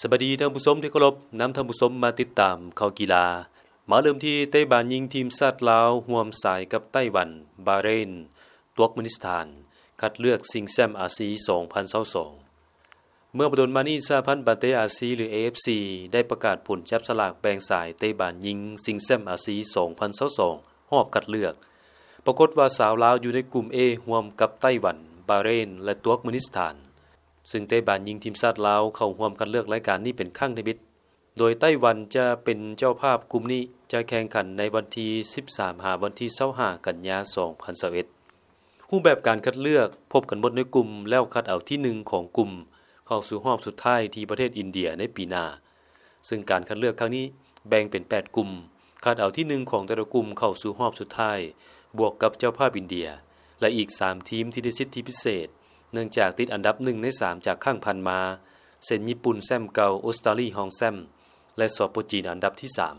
สวัสดีท่านผู้ชมที่เคารพนำท่านผู้ชมมาติดตามข่าวกีฬา มาเริ่มที่ไต้หวันยิงทีมชาติลาวห่วมสายกับไต้หวัน บาเรนตวกมินิสถาน คัดเลือกซิงแซมอาซี 2022เมื่อประดนมานีสาพันธ์ปาเตอาซีหรือ AFC ได้ประกาศผลจับสลากแบ่งสายไต้หวันยิง ซิงแซมอาซี2022หอบคัดเลือก ปรากฏว่าสาวลาวอยู่ในกลุ่ม A ห่วมกับไต้หวัน บาเรนและตวกมินิสถานซึ่งไต้หวันยิงทีมชาติลาวเข้าร่วมกันเลือกรายการนี้เป็นครั้งที่บิดโดยไต้หวันจะเป็นเจ้าภาพกลุ่มนี้จะแข่งขันในวันที่ 13 หาวันที่25กันยา2021รูปแบบการคัดเลือกพบกันหมดในกลุ่มแล้วคัดเอาที่1ของกลุ่มเข้าสู่รอบสุดท้ายที่ประเทศอินเดียในปีหน้า ซึ่งการคัดเลือกครั้งนี้ แบ่งเป็น 8 กลุ่มคัดเอาที่1ของแต่ละกลุ่มเข้าสู่รอบสุดท้ายบวกกับเจ้าภาพอินเดีย และอีก 3 ทีมที่ได้สิทธิพิเศษเนื่องจากติดอันดับหนึ่งในสามจากข้างพันมา เซนญี่ปุ่น แซมเกาออสตาลีฮองแซม และสอบโปจีนอันดับที่สาม